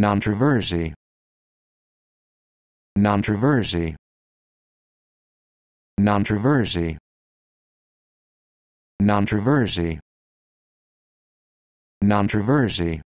Controversy. Controversy. Controversy. Controversy. Controversy.